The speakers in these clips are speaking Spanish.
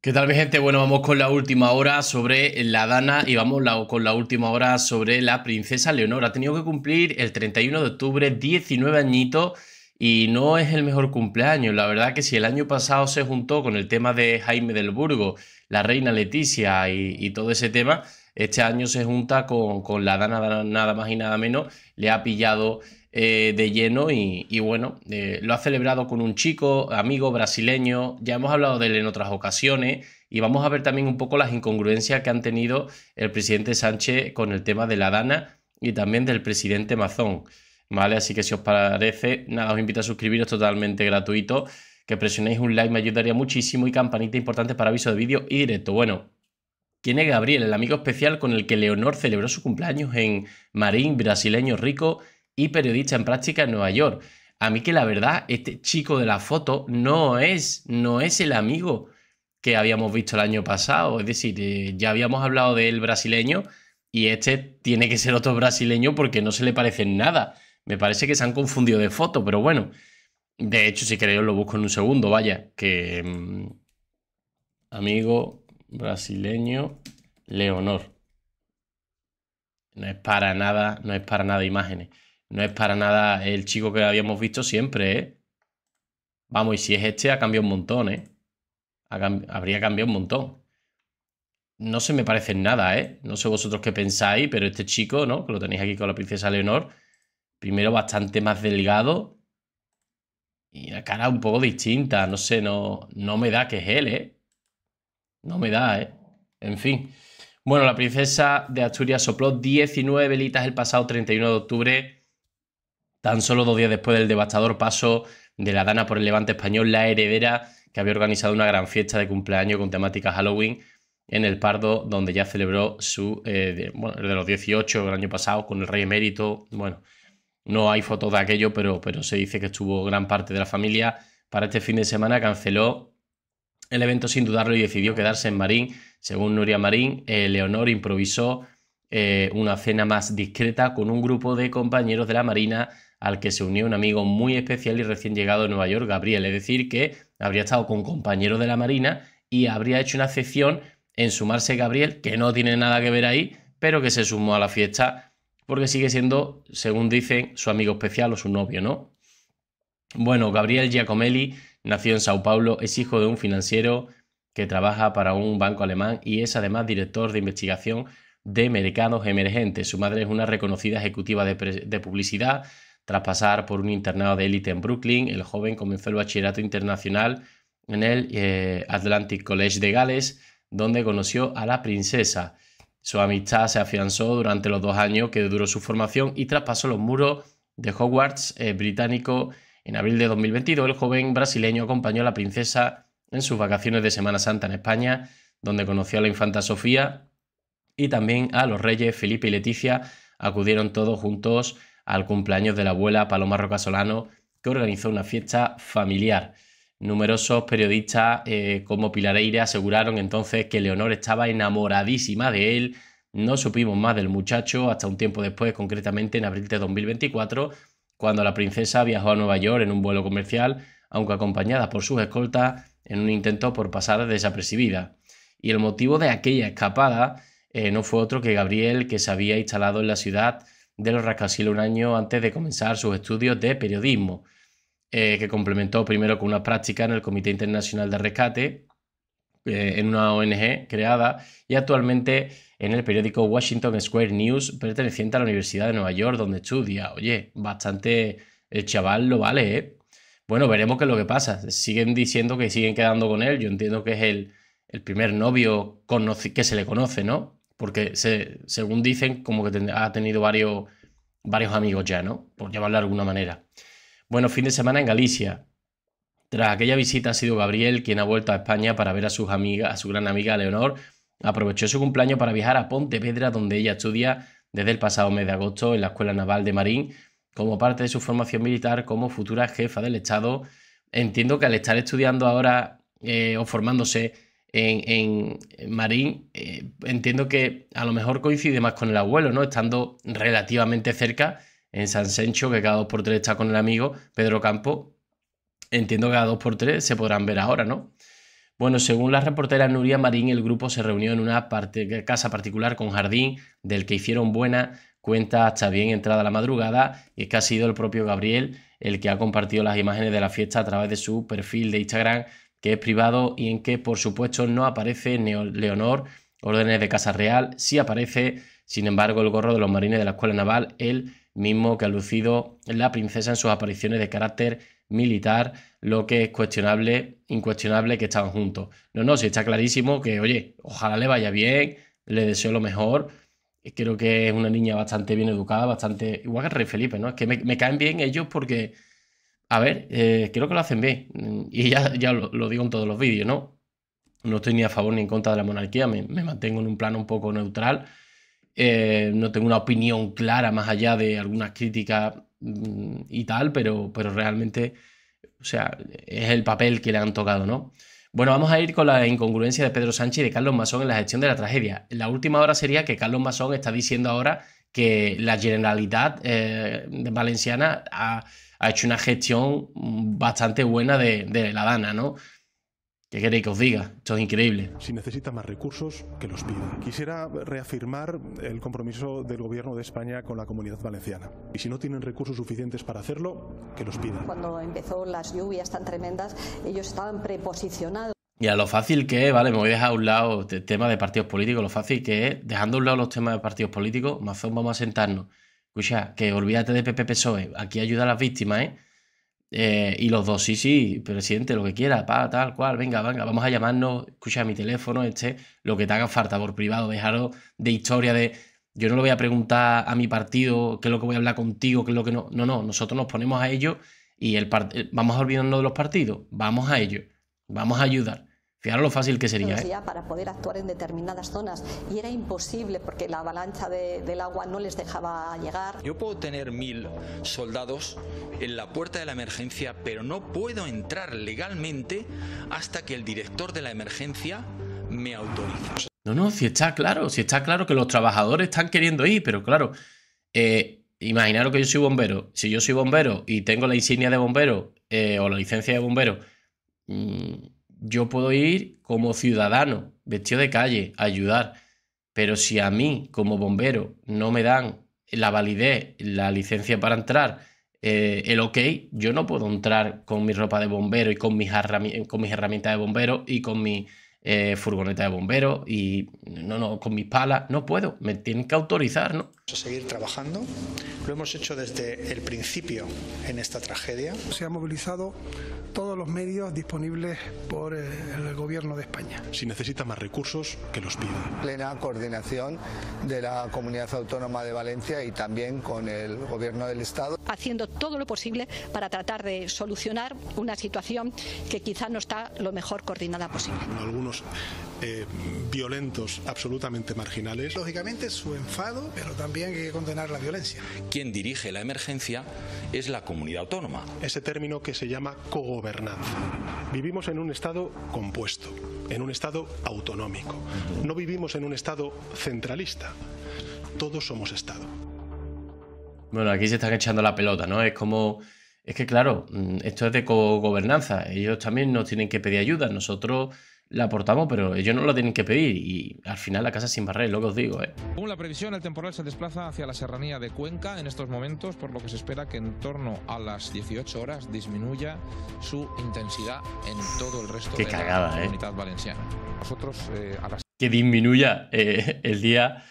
¿Qué tal, mi gente? Bueno, vamos con la última hora sobre la Dana y vamos con la última hora sobre la princesa Leonora. Ha tenido que cumplir el 31 de octubre 19 añitos y no es el mejor cumpleaños. La verdad que si el año pasado se juntó con el tema de Jaime del Burgo, la reina Leticia y todo ese tema, este año se junta con, la Dana, nada más y nada menos, le ha pillado eh, de lleno y, bueno, eh, lo ha celebrado con un chico, amigo brasileño, ya hemos hablado de él en otras ocasiones y vamos a ver también un poco las incongruencias que han tenido el presidente Sánchez con el tema de la Dana y también del presidente Mazón. ¿Vale? Así que si os parece, nada, os invito a suscribiros totalmente gratuito, que presionéis un like, me ayudaría muchísimo y campanita importante para aviso de vídeo y directo. Bueno, ¿Quién es Gabriel, el amigo especial con el que Leonor celebró su cumpleaños en Marín, brasileño rico y periodista en práctica en Nueva York? A mí que la verdad, este chico de la foto no es, no es el amigo que habíamos visto el año pasado. Es decir, eh, ya habíamos hablado del brasileño y este tiene que ser otro brasileño porque no se le parece en nada. Me parece que se han confundido de foto, pero bueno. De hecho, si queréis lo busco en un segundo, vaya, que... Mm, amigo brasileño Leonor. No es para nada, no es para nada imágenes. No es para nada el chico que habíamos visto siempre, ¿eh? Vamos, y si es este, ha cambiado un montón, ¿eh? habría cambiado un montón. No se me parece en nada, ¿eh? No sé vosotros qué pensáis, pero este chico, ¿no? Que lo tenéis aquí con la princesa Leonor. Primero bastante más delgado. Y la cara un poco distinta, no sé, no, no me da que es él, ¿eh? No me da, ¿eh? En fin. Bueno, la princesa de Asturias sopló 19 velitas el pasado 31 de octubre, tan solo dos días después del devastador paso de la Dana por el levante español, la heredera que había organizado una gran fiesta de cumpleaños con temática Halloween en el Pardo, donde ya celebró su, eh, de, de los 18 el año pasado con el rey emérito. Bueno, no hay fotos de aquello, pero, pero se dice que estuvo gran parte de la familia. Para este fin de semana canceló el evento sin dudarlo y decidió quedarse en Marín. Según Nuria Marín, eh, Leonor improvisó eh, una cena más discreta con un grupo de compañeros de la Marina al que se unió un amigo muy especial y recién llegado de Nueva York, Gabriel. Es decir, que habría estado con compañeros de la Marina y habría hecho una excepción en sumarse Gabriel, que no tiene nada que ver ahí, pero que se sumó a la fiesta porque sigue siendo, según dicen, su amigo especial o su novio, ¿no? Bueno, Gabriel Giacomelli Nació en Sao Paulo, es hijo de un financiero que trabaja para un banco alemán y es además director de investigación de mercados emergentes. Su madre es una reconocida ejecutiva de, publicidad. Tras pasar por un internado de élite en Brooklyn, el joven comenzó el bachillerato internacional en el eh, Atlantic College de Gales, donde conoció a la princesa. Su amistad se afianzó durante los dos años que duró su formación y traspasó los muros de Hogwarts eh, británico en abril de 2022, el joven brasileño acompañó a la princesa en sus vacaciones de Semana Santa en España, donde conoció a la infanta Sofía y también a los reyes Felipe y Leticia. Acudieron todos juntos al cumpleaños de la abuela Paloma Roca Solano, que organizó una fiesta familiar. Numerosos periodistas eh, como Pilareire aseguraron entonces que Leonor estaba enamoradísima de él. No supimos más del muchacho hasta un tiempo después, concretamente en abril de 2024, cuando la princesa viajó a Nueva York en un vuelo comercial, aunque acompañada por sus escoltas en un intento por pasar desapercibida. Y el motivo de aquella escapada eh, no fue otro que Gabriel, que se había instalado en la ciudad de los rascacielos un año antes de comenzar sus estudios de periodismo, eh, que complementó primero con una práctica en el Comité Internacional de Rescate, eh, en una ONG creada, y actualmente en el periódico Washington Square News, perteneciente a la Universidad de Nueva York, donde estudia. Oye, bastante el eh, chaval lo vale, ¿eh? Bueno, veremos qué es lo que pasa. Siguen diciendo que siguen quedando con él. Yo entiendo que es el, el primer novio que se le conoce, ¿no? Porque según dicen, como que ha tenido varios, varios amigos ya, ¿no? Por llamarlo de alguna manera. Bueno, fin de semana en Galicia. Tras aquella visita ha sido Gabriel quien ha vuelto a España para ver a, sus amigas, a su gran amiga Leonor aprovechó su cumpleaños para viajar a Pontevedra, donde ella estudia desde el pasado mes de agosto en la Escuela Naval de Marín, como parte de su formación militar como futura jefa del Estado. Entiendo que al estar estudiando ahora eh, o formándose en, Marín, eh, entiendo que a lo mejor coincide más con el abuelo, ¿no? Estando relativamente cerca en San Sencho, que cada dos por tres está con el amigo Pedro Campo. Entiendo que cada dos por tres se podrán ver ahora, ¿no? Bueno, según la reportera Nuria Marín, el grupo se reunió en una casa particular con jardín del que hicieron buena cuenta hasta bien entrada la madrugada y es que ha sido el propio Gabriel el que ha compartido las imágenes de la fiesta a través de su perfil de Instagram que es privado y en que por supuesto no aparece Leonor, órdenes de Casa Real, sí aparece sin embargo el gorro de los marines de la Escuela Naval, el mismo que ha lucido la princesa en sus apariciones de carácter militar, lo que es cuestionable, incuestionable que están juntos. No, no, si está clarísimo que, oye, ojalá le vaya bien, le deseo lo mejor. Creo que es una niña bastante bien educada, bastante. Igual que Rey Felipe, ¿no? Es que me, caen bien ellos porque. A ver, eh, creo que lo hacen bien. Y ya, ya lo, digo en todos los vídeos, ¿no? No estoy ni a favor ni en contra de la monarquía, me, mantengo en un plano un poco neutral. Eh, no tengo una opinión clara más allá de algunas críticas Mm, y tal, pero, pero realmente, o sea, es el papel que le han tocado, ¿no? Bueno, vamos a ir con la incongruencia de Pedro Sánchez y de Carlos Masón en la gestión de la tragedia. La última hora sería que Carlos Masón está diciendo ahora que la Generalitat eh, valenciana ha, hecho una gestión mm, bastante buena de, de la Dana, ¿no? ¿Qué queréis que os diga? Esto es increíble. Si necesita más recursos, que los pida. Quisiera reafirmar el compromiso del Gobierno de España con la comunidad valenciana. Y si no tienen recursos suficientes para hacerlo, que los pida. Cuando empezó las lluvias tan tremendas, ellos estaban preposicionados. Y a lo fácil que es, vale, me voy a dejar a un lado el este tema de partidos políticos, lo fácil que es, dejando a un lado los temas de partidos políticos, Mazón, vamos a sentarnos. Escucha, que olvídate de PP PSOE, aquí ayuda a las víctimas, ¿eh? Eh, y los dos, sí, sí, presidente, lo que quiera, pa, tal cual, venga, venga, vamos a llamarnos, escucha mi teléfono, este, lo que te haga falta por privado, dejaros de historia de yo no lo voy a preguntar a mi partido qué es lo que voy a hablar contigo, qué es lo que no. No, no, nosotros nos ponemos a ello y el eh, vamos a olvidarnos de los partidos, vamos a ello, vamos a ayudar. Fijaros lo fácil que sería. ¿eh? Para poder actuar en determinadas zonas y era imposible porque la avalancha del agua no les dejaba llegar. Yo puedo tener mil soldados en la puerta de la emergencia, pero no puedo entrar legalmente hasta que el director de la emergencia me autoriza No, no, si está claro, si está claro que los trabajadores están queriendo ir, pero claro, eh, imaginaros que yo soy bombero. Si yo soy bombero y tengo la insignia de bombero eh, o la licencia de bombero. Mmm, yo puedo ir como ciudadano, vestido de calle, a ayudar. Pero si a mí, como bombero, no me dan la validez, la licencia para entrar, eh, el ok, yo no puedo entrar con mi ropa de bombero y con mis, con mis herramientas de bombero y con mi eh, furgoneta de bombero y no, no, con mis palas. No puedo, me tienen que autorizar, ¿no? a seguir trabajando. Lo hemos hecho desde el principio en esta tragedia. Se han movilizado todos los medios disponibles por eh, el Gobierno de España. Si necesita más recursos, que los pida. Plena coordinación de la Comunidad Autónoma de Valencia y también con el Gobierno del Estado. Haciendo todo lo posible para tratar de solucionar una situación que quizás no está lo mejor coordinada posible. Algunos eh, violentos absolutamente marginales. Lógicamente su enfado, pero también hay que condenar la violencia. Quien dirige la emergencia es la comunidad autónoma. Ese término que se llama cogobernanza. Vivimos en un Estado compuesto, en un Estado autonómico. No vivimos en un Estado centralista. Todos somos Estado. Bueno, aquí se están echando la pelota, ¿no? Es como... Es que claro, mm, esto es de cogobernanza. Ellos también nos tienen que pedir ayuda. Nosotros la aportamos, pero ellos no la tienen que pedir y al final la casa sin barrer, lo que os digo. Eh. Según la previsión, el temporal se desplaza hacia la serranía de Cuenca en estos momentos, por lo que se espera que en torno a las 18 horas disminuya su intensidad en todo el resto de la ¿eh? valenciana. Nosotros eh, Que disminuya eh, el día,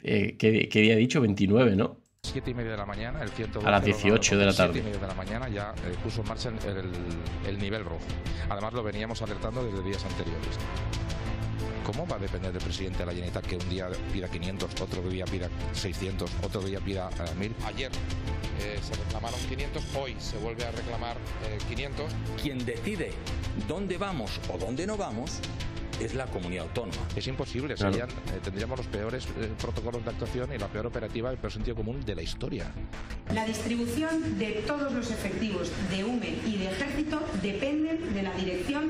que, había día dicho, 29, ¿no? 7 y media de la mañana, el a las 18 de la tarde. 7 y media de la mañana ya eh, puso en marcha el, nivel rojo. Además lo veníamos alertando desde días anteriores. ¿Cómo va a depender del presidente de la Generalitat que un día pida 500, otro día pida 600, otro día pida 1000? Eh, Ayer eh, se reclamaron 500, hoy se vuelve a reclamar 500. Quien decide dónde vamos o dónde no vamos es la comunidad autónoma. Es imposible, eh, tendríamos los peores eh, protocolos de actuación y la peor operativa, el peor sentido común de la historia. La distribución de todos los efectivos de UME y de Ejército dependen de la dirección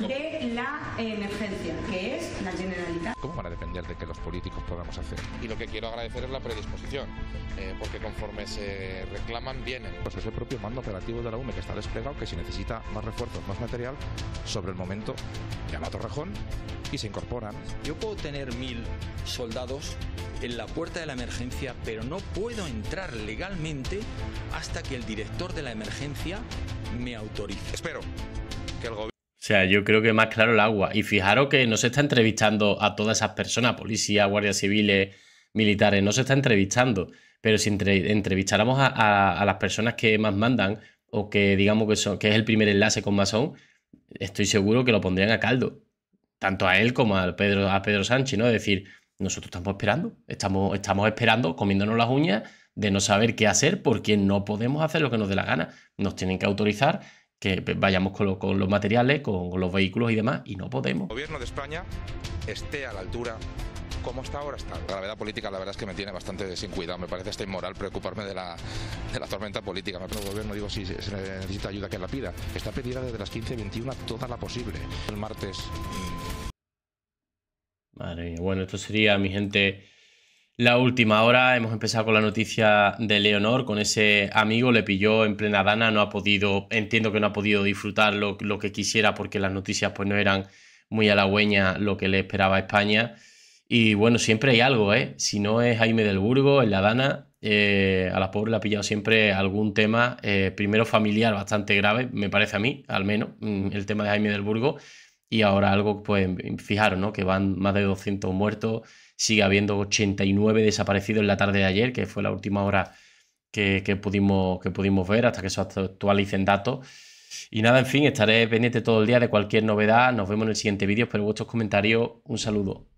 de la emergencia, que es la Generalitat. ¿Cómo van a depender de que los políticos podamos hacer? Y lo que quiero agradecer es la predisposición, eh, porque conforme se reclaman, vienen. Pues es el propio mando operativo de la UME que está desplegado, que si necesita más refuerzos, más material, sobre el momento, llama a Torrejón y se incorporan. Yo puedo tener mil soldados en la puerta de la emergencia, pero no puedo entrar legalmente hasta que el director de la emergencia me autorice. Espero que el gobierno... O sea, yo creo que más claro el agua. Y fijaros que no se está entrevistando a todas esas personas, policía, guardias civiles, militares, no se está entrevistando. Pero si entrevistáramos a, las personas que más mandan o que digamos que, que es el primer enlace con masón estoy seguro que lo pondrían a caldo, tanto a él como a Pedro, a Pedro Sánchez, ¿no? Es decir, nosotros estamos esperando, estamos, estamos esperando, comiéndonos las uñas de no saber qué hacer porque no podemos hacer lo que nos dé la gana. Nos tienen que autorizar que vayamos con, los materiales, con, con los vehículos y demás, y no podemos. El gobierno de España esté a la altura ¿Cómo está ahora está. La gravedad política la verdad es que me tiene bastante sin Me parece hasta inmoral preocuparme de la, tormenta política. Me el gobierno, digo, si se necesita ayuda que la pida. Está pedida desde las 15.21 toda la posible. El martes. Mm. Madre mía. Bueno, esto sería, mi gente, la última hora. Hemos empezado con la noticia de Leonor, con ese amigo, le pilló en plena dana, no ha podido, entiendo que no ha podido disfrutar lo, lo que quisiera porque las noticias pues no eran muy halagüeñas lo que le esperaba a España. Y bueno, siempre hay algo, ¿eh? Si no es Jaime del Burgo, en la Dana, eh, a la pobre le ha pillado siempre algún tema, eh, primero familiar bastante grave, me parece a mí, al menos, mm, el tema de Jaime del Burgo, y ahora algo, pues fijaros, ¿no? Que van más de 200 muertos, sigue habiendo 89 desaparecidos en la tarde de ayer, que fue la última hora que, pudimos, que pudimos ver hasta que se actualicen datos. Y nada, en fin, estaré pendiente todo el día de cualquier novedad. Nos vemos en el siguiente vídeo. Espero vuestros comentarios. Un saludo.